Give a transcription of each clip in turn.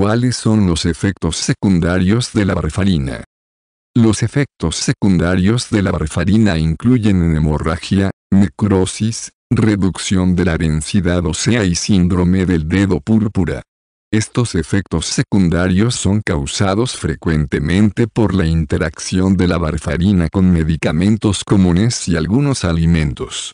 ¿Cuáles son los efectos secundarios de la barfarina? Los efectos secundarios de la barfarina incluyen hemorragia, necrosis, reducción de la densidad ósea y síndrome del dedo púrpura. Estos efectos secundarios son causados frecuentemente por la interacción de la barfarina con medicamentos comunes y algunos alimentos.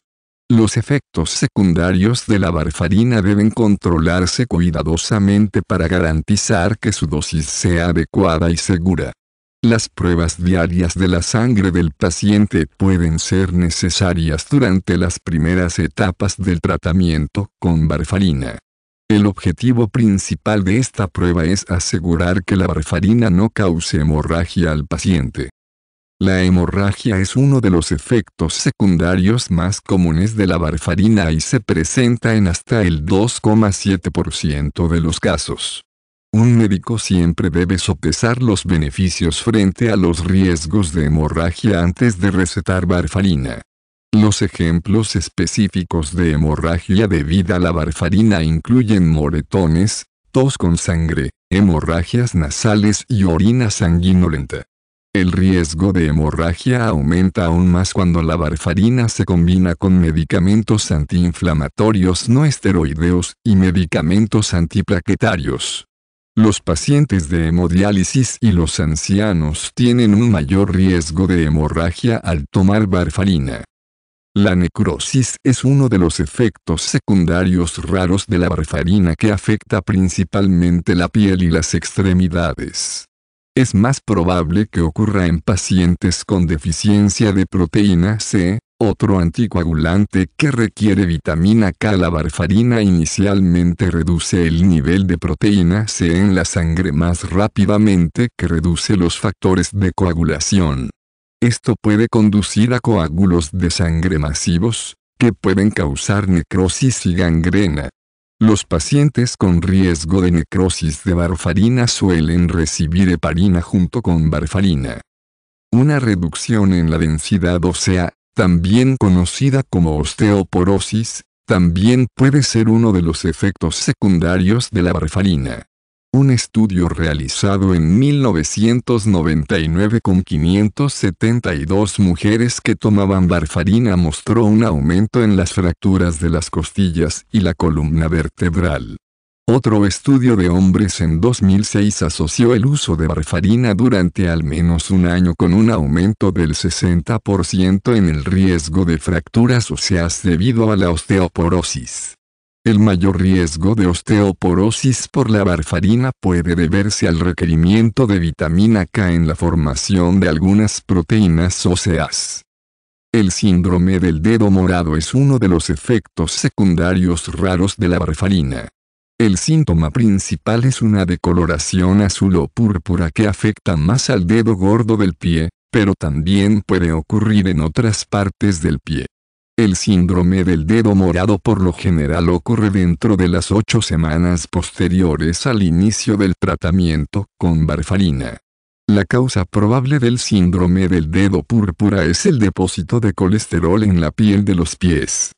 Los efectos secundarios de la barfarina deben controlarse cuidadosamente para garantizar que su dosis sea adecuada y segura. Las pruebas diarias de la sangre del paciente pueden ser necesarias durante las primeras etapas del tratamiento con barfarina. El objetivo principal de esta prueba es asegurar que la barfarina no cause hemorragia al paciente. La hemorragia es uno de los efectos secundarios más comunes de la barfarina y se presenta en hasta el 2,7% de los casos. Un médico siempre debe sopesar los beneficios frente a los riesgos de hemorragia antes de recetar barfarina. Los ejemplos específicos de hemorragia debida a la barfarina incluyen moretones, tos con sangre, hemorragias nasales y orina sanguinolenta. El riesgo de hemorragia aumenta aún más cuando la barfarina se combina con medicamentos antiinflamatorios no esteroideos y medicamentos antiplaquetarios. Los pacientes de hemodiálisis y los ancianos tienen un mayor riesgo de hemorragia al tomar barfarina. La necrosis es uno de los efectos secundarios raros de la barfarina que afecta principalmente la piel y las extremidades. Es más probable que ocurra en pacientes con deficiencia de proteína C, otro anticoagulante que requiere vitamina K. La barfarina inicialmente reduce el nivel de proteína C en la sangre más rápidamente que reduce los factores de coagulación. Esto puede conducir a coágulos de sangre masivos, que pueden causar necrosis y gangrena. Los pacientes con riesgo de necrosis de barfarina suelen recibir heparina junto con barfarina. Una reducción en la densidad ósea, también conocida como osteoporosis, también puede ser uno de los efectos secundarios de la barfarina. Un estudio realizado en 1999 con 572 mujeres que tomaban barfarina mostró un aumento en las fracturas de las costillas y la columna vertebral. Otro estudio de hombres en 2006 asoció el uso de barfarina durante al menos un año con un aumento del 60% en el riesgo de fracturas óseas debido a la osteoporosis. El mayor riesgo de osteoporosis por la barfarina puede deberse al requerimiento de vitamina K en la formación de algunas proteínas óseas. El síndrome del dedo morado es uno de los efectos secundarios raros de la barfarina. El síntoma principal es una decoloración azul o púrpura que afecta más al dedo gordo del pie, pero también puede ocurrir en otras partes del pie. El síndrome del dedo morado por lo general ocurre dentro de las ocho semanas posteriores al inicio del tratamiento con barfarina. La causa probable del síndrome del dedo púrpura es el depósito de colesterol en la piel de los pies.